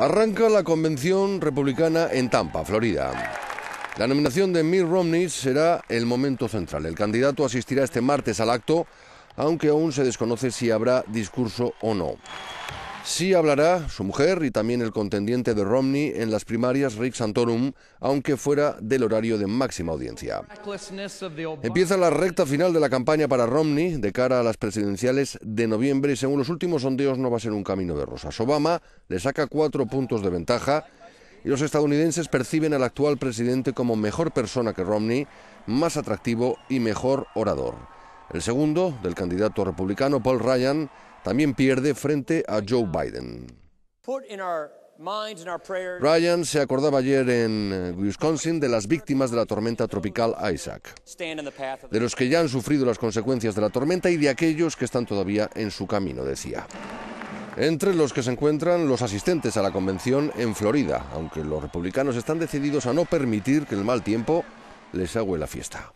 Arranca la convención republicana en Tampa, Florida. La nominación de Mitt Romney será el momento central. El candidato asistirá este martes al acto, aunque aún se desconoce si habrá discurso o no. Sí hablará su mujer y también el contendiente de Romney en las primarias Rick Santorum, aunque fuera del horario de máxima audiencia. Empieza la recta final de la campaña para Romney de cara a las presidenciales de noviembre y según los últimos sondeos no va a ser un camino de rosas. Obama le saca cuatro puntos de ventaja y los estadounidenses perciben al actual presidente como mejor persona que Romney, más atractivo y mejor orador. El segundo, del candidato republicano Paul Ryan, también pierde frente a Joe Biden. Ryan se acordaba ayer en eh, Wisconsin de las víctimas de la tormenta tropical Isaac, de los que ya han sufrido las consecuencias de la tormenta y de aquellos que están todavía en su camino, decía. Entre los que se encuentran los asistentes a la convención en Florida, aunque los republicanos están decididos a no permitir que el mal tiempo les agüe la fiesta.